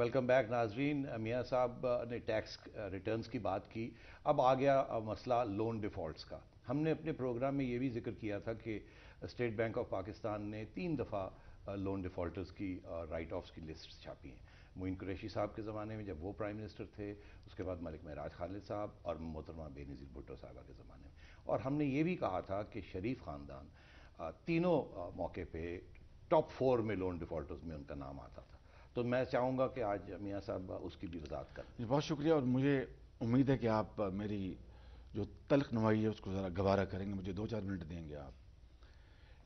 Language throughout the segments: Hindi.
वेलकम बैक नाजरीन मियाँ साहब ने टैक्स रिटर्न्स की बात की अब आ गया मसला लोन डिफ़ॉल्ट्स का हमने अपने प्रोग्राम में ये भी जिक्र किया था कि स्टेट बैंक ऑफ पाकिस्तान ने तीन दफ़ा लोन डिफ़ॉल्टर्स की राइट ऑफ्स की लिस्ट छापी हैं मुइन कुरैशी साहब के ज़माने में जब वो प्राइम मिनिस्टर थे उसके बाद मलिक महराज खालिद साहब और मोहतरमा बेनज़ीर भुट्टो साहबा के ज़माने में और हमने ये भी कहा था कि शरीफ ख़ानदान तीनों मौके पर टॉप फोर में लोन डिफ़ॉल्टर्स में उनका नाम आता था तो मैं चाहूँगा कि आज मियाँ साहब उसकी भी वजात करें बहुत शुक्रिया और मुझे उम्मीद है कि आप मेरी जो तलख नुमाई है उसको ज़रा गवारा करेंगे मुझे दो चार मिनट देंगे आप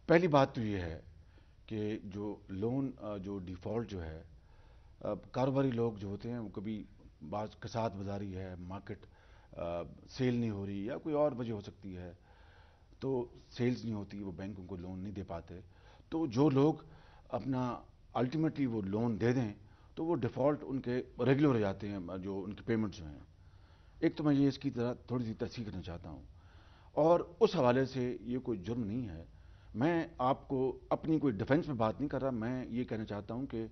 पहली बात तो ये है कि जो लोन जो डिफ़ॉल्ट जो है कारोबारी लोग जो होते हैं वो कभी बाज कसात बाजारी है मार्केट सेल नहीं हो रही या कोई और वजह हो सकती है तो सेल्स नहीं होती वो बैंकों को लोन नहीं दे पाते तो जो लोग अपना अल्टीमेटली वो लोन दे दें तो वो डिफ़ॉल्ट उनके रेगुलर हो जाते हैं जो उनके पेमेंट्स हैं एक तो मैं ये इसकी तरह थोड़ी सी तस्वीर करना चाहता हूँ और उस हवाले से ये कोई जुर्म नहीं है मैं आपको अपनी कोई डिफेंस में बात नहीं कर रहा मैं ये कहना चाहता हूँ कि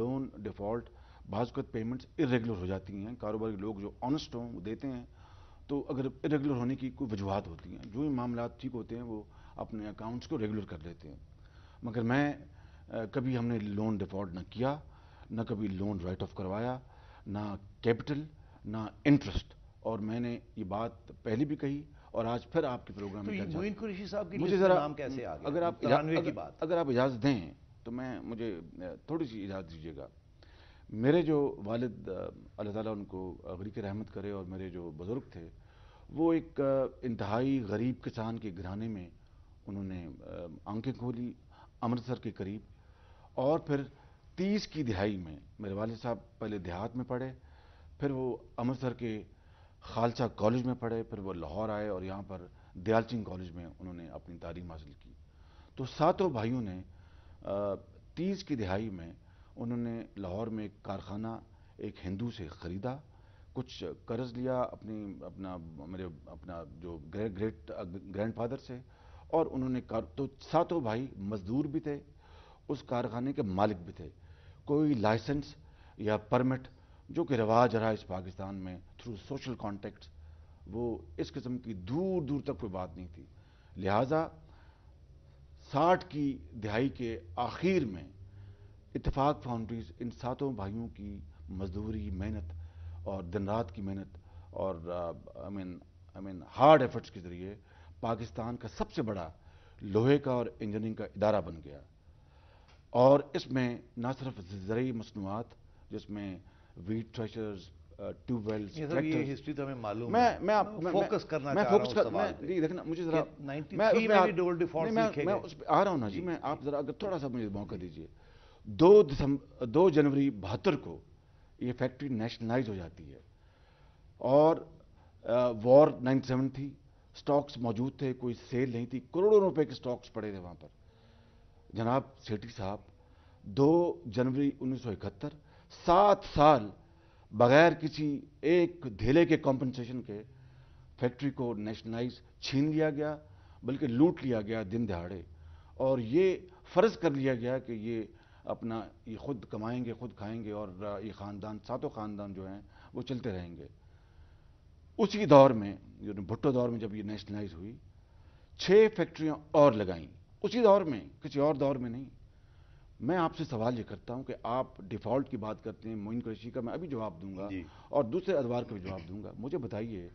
लोन डिफ़ॉल्ट बाज पेमेंट्स इरेगुलर हो जाती हैं कारोबार के लोग जो ऑनेस्ट हों वो देते हैं तो अगर इरेगुलर होने की कोई वजूहत होती हैं जो भी मामला ठीक होते हैं वो अपने अकाउंट्स को रेगुलर कर लेते हैं मगर मैं कभी हमने लोन डिफॉल्ट ना किया ना कभी लोन राइट ऑफ करवाया ना कैपिटल ना इंटरेस्ट और मैंने ये बात पहले भी कही और आज फिर आपके प्रोग्राम में तो साहब की मुझे जरा नाम कैसे आ गया? अगर आप अगर, की बात अगर आप इजाज़त दें तो मैं मुझे थोड़ी सी इजाज़त दीजिएगा मेरे जो वालिद अल्लाह ताला उनको गरीक रहमत करे और मेरे जो बुज़ुर्ग थे वो एक इंतहाई गरीब किसान के घराने में उन्होंने आंखें खोली अमृतसर के करीब और फिर तीस की दिहाई में मेरे वाले साहब पहले देहात में पढ़े फिर वो अमृतसर के खालसा कॉलेज में पढ़े फिर वो लाहौर आए और यहाँ पर दयाल सिंह कॉलेज में उन्होंने अपनी तालीम हासिल की तो सातों भाइयों ने तीस की दिहाई में उन्होंने लाहौर में एक कारखाना एक हिंदू से ख़रीदा कुछ कर्ज लिया अपनी अपना मेरे अपना जो ग्रेट ग्रेट ग्रैंड फादर से और उन्होंने कार तो सातों भाई मजदूर भी थे उस कारखाने के मालिक भी थे कोई लाइसेंस या परमिट जो कि रिवाज रहा इस पाकिस्तान में थ्रू सोशल कॉन्टेक्ट वो इस किस्म की दूर दूर तक कोई बात नहीं थी लिहाजा साठ की दिहाई के आखिर में इतफाक़ फाउंड्रीज इन सातों भाइयों की मजदूरी मेहनत और दिन रात की मेहनत और I mean I mean hard efforts के ज़रिए पाकिस्तान का सबसे बड़ा लोहे का और इंजीनियरिंग का इदारा बन गया और इसमें न सिर्फ ज़रूरी मसनूआत जिसमें वीट थ्रेशर्स ट्यूबवेल्स ये हिस्ट्री तो हमें मालूम मैं मैं आप फोकस करना मैं फोकस कर मैं देखना मुझे जरा मैं मैं उस आ रहा हूँ ना जी मैं आप जरा अगर थोड़ा सा मुझे मौका दीजिए दो दिसंबर दो जनवरी बहत्तर को ये फैक्ट्री नेशनलाइज हो जाती है और वॉर नाइन सेवन थी स्टॉक्स मौजूद थे कोई सेल नहीं थी करोड़ों रुपए के स्टॉक्स पड़े थे वहां पर जनाब सेठी साहब दो जनवरी 1971 सात साल बगैर किसी एक धेले के कॉम्पनसेशन के फैक्ट्री को नेशनलाइज छीन लिया गया बल्कि लूट लिया गया दिन दहाड़े और ये फ़र्ज़ कर लिया गया कि ये अपना ये खुद कमाएंगे खुद खाएंगे और ये ख़ानदान सातों ख़ानदान जो हैं वो चलते रहेंगे उसी दौर में भुट्टो दौर में जब ये नेशनलाइज हुई छः फैक्ट्रियाँ और लगाईं उसी दौर में किसी और दौर में नहीं मैं आपसे सवाल ये करता हूँ कि आप डिफॉल्ट की बात करते हैं मोइन कुरैशी का मैं अभी जवाब दूंगा और दूसरे अदवार का भी जवाब दूंगा मुझे बताइए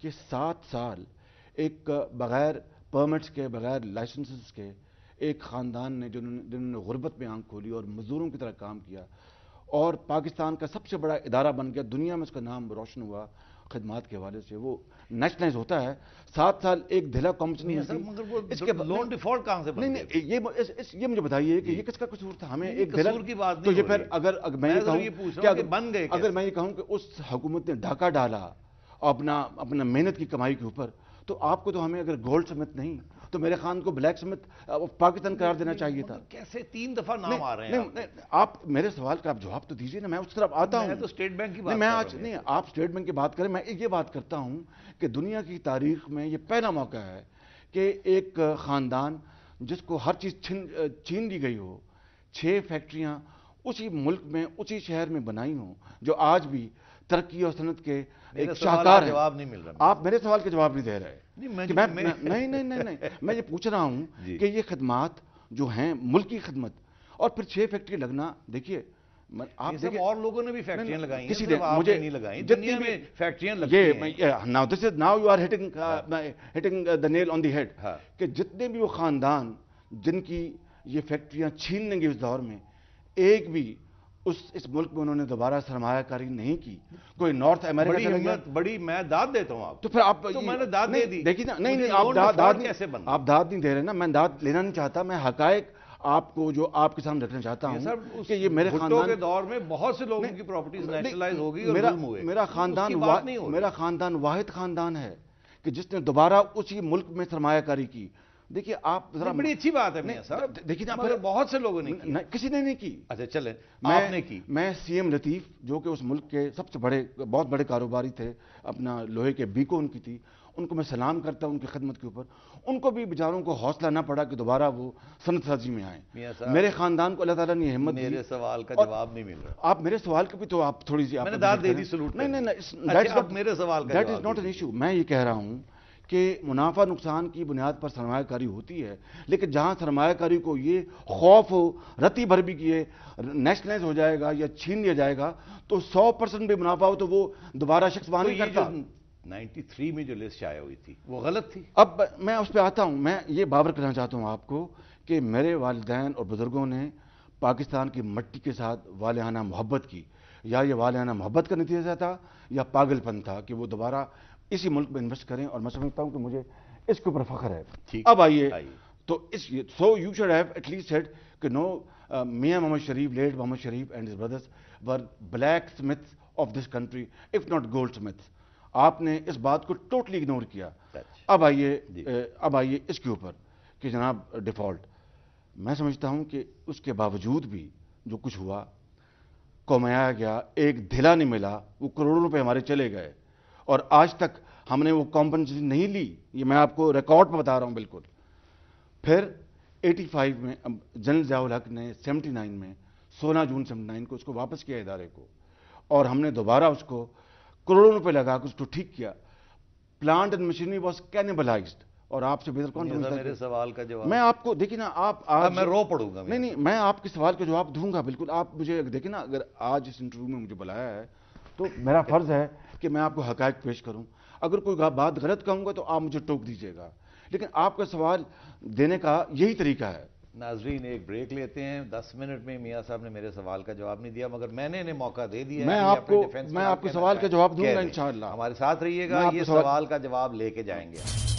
कि सात साल एक बगैर परमिट्स के बगैर लाइसेंसेस के एक ख़ानदान ने जिन्होंने गुर्बत में आंख खोली और मज़दूरों की तरह काम किया और पाकिस्तान का सबसे बड़ा इदारा बन गया दुनिया में उसका नाम रोशन हुआ खदमात के हवाले से वो नेशनलाइज होता है सात साल एक ढिला कंपनी है मगर वो इसके लोन डिफॉल्ट कहां से नहीं नहीं ये इस, इस, ये मुझे बताइए कि ये किसका कसूर था हमें एक ढिला की बात तो ये फिर अगर, अगर मैं ये बन गए अगर मैं ये कहूँ कि उस हुकूमत ने ढाका डाला अपना अपना मेहनत की कमाई के ऊपर तो आपको तो हमें अगर गोल्ड समेत नहीं तो मेरे खान को ब्लैक समेत पाकिस्तान करार देना चाहिए था तो कैसे तीन दफा नाम आ रहे हैं नहीं, नहीं, आप मेरे सवाल का आप जवाब तो दीजिए ना मैं उस तरफ आता हूँ तो स्टेट बैंक की बात मैं आज नहीं आप स्टेट बैंक की बात करें मैं ये बात करता हूँ कि दुनिया की तारीख में ये पहला मौका है कि एक ख़ानदान जिसको हर चीज़ छीन छीन ली गई हो छह फैक्ट्रियां उसी मुल्क में उसी शहर में बनाई हों जो आज भी तरक्की और सनत के एक शाहकार जवाब नहीं मिल रहा आप मेरे सवाल के जवाब नहीं दे रहे नहीं मैं, मैं, मैं नहीं, नहीं नहीं नहीं मैं ये पूछ रहा हूँ कि ये खदमात जो हैं मुल्क की खदमत और फिर छह फैक्ट्री लगना देखिए आप देखिए और लोगों ने भी फैक्ट्रियां लगाई किसी ने मुझे नहीं लगाई जितनी में फैक्ट्रियां लगती now this is now you are hitting hitting the nail on the head कि जितने भी वो खानदान जिनकी ये फैक्ट्रियां छीन लेंगे उस दौर में एक भी उस इस मुल्क में उन्होंने दोबारा सरमाकारी नहीं की कोई नॉर्थ अमेरिका बड़ी बड़ी मैं दाद देता हूँ आप तो फिर आप तो मैंने दाद दे दी देखिए ना नहीं आप दाद कैसे बन आप दाद नहीं दे रहे ना मैं दाद लेना नहीं चाहता मैं हक आपको जो आपके सामने रखना चाहता हूँ ये मेरे खानदान के दौर में बहुत से लोगों की प्रॉपर्टीज नेशनलाइज होगी मेरा मेरा खानदान मेरा खानदान वाहिद खानदान है कि जिसने दोबारा उसी मुल्क में सरमाकारी की देखिए आप जरा बड़ी अच्छी बात है देखिए आप बहुत से लोगों ने किसी ने नहीं की अच्छा चले आपने की मैं सीएम लतीफ जो कि उस मुल्क के सबसे बड़े बहुत बड़े कारोबारी थे अपना लोहे के बीको उनकी थी उनको मैं सलाम करता हूँ उनकी खदमत के ऊपर उनको भी बेचारों को हौसला ना पड़ा कि दोबारा वो सनत साजी में आए मेरे खानदान को अल्लाह ताला ने हिम्मत मेरे सवाल का जवाब नहीं मिल रहा आप मेरे सवाल के भी तो आप थोड़ी सी मैंने दे दी सलूट नहीं नहीं नहीं अच्छा, मेरे सवाल that is not an issue मैं ये कह रहा हूँ कि मुनाफा नुकसान की बुनियाद पर सरमाकारी होती है लेकिन जहां सरमाकारी को ये खौफ हो रती भर भी किए नेशनलाइज हो जाएगा या छीन लिया जाएगा तो सौ परसेंट भी मुनाफा हो तो वो दोबारा शख्स वहां तो नहीं करता 93 में जो लिस्ट शाया हुई थी वो गलत थी अब मैं उस पर आता हूँ मैं ये बाबर करना चाहता हूँ आपको कि मेरे वालदेन और बुज़ुर्गों ने पाकिस्तान की मट्टी के साथ वालहाना मोहब्बत की या ये वालाना मोहब्बत का नतीजा था या पागलपन था कि वो दोबारा इसी मुल्क में इन्वेस्ट करें और मैं समझता हूं कि मुझे इसके ऊपर फख्र है अब आइए तो इस so you should have at least heard कि no Mian Mohammad Sharif late Mohammad Sharif and his brothers were blacksmith of this country if not goldsmith आपने इस बात को टोटली इग्नोर किया अब आइए uh, अब आइए इसके ऊपर कि जनाब डिफॉल्ट uh, मैं समझता हूं कि उसके बावजूद भी जो कुछ हुआ कमाया गया एक ढिला नहीं मिला वो करोड़ों रुपए हमारे चले गए और आज तक हमने वो कॉम्पनसेशन नहीं ली ये मैं आपको रिकॉर्ड में बता रहा हूँ बिल्कुल फिर 85 में जनरल जयाउल हक ने 79 में 16 जून 79 को उसको वापस किया इदारे को और हमने दोबारा उसको करोड़ों रुपए लगा के उसको ठीक किया plant and machinery was cannibalise और आपसे बेहतर कौन मेरे सवाल का जवाब मैं आपको देखिए ना आप आज मैं रो पड़ूंगा नहीं नहीं मैं आपके सवाल का जवाब दूंगा बिल्कुल आप मुझे देखिए ना अगर आज इस इंटरव्यू में मुझे बुलाया है तो मेरा फर्ज है कि मैं आपको हकायक पेश करूं अगर कोई बात गलत कहूँगा तो आप मुझे टोक दीजिएगा लेकिन आपका सवाल देने का यही तरीका है नाजरीन एक ब्रेक लेते हैं दस मिनट में मियाँ साहब ने मेरे सवाल का जवाब नहीं दिया मगर मैंने इन्हें मौका दे दिया मैं आपको मैं आपके सवाल का जवाब दूंगा इंशाल्लाह हमारे साथ रहिएगा ये सवाल का जवाब लेके जाएंगे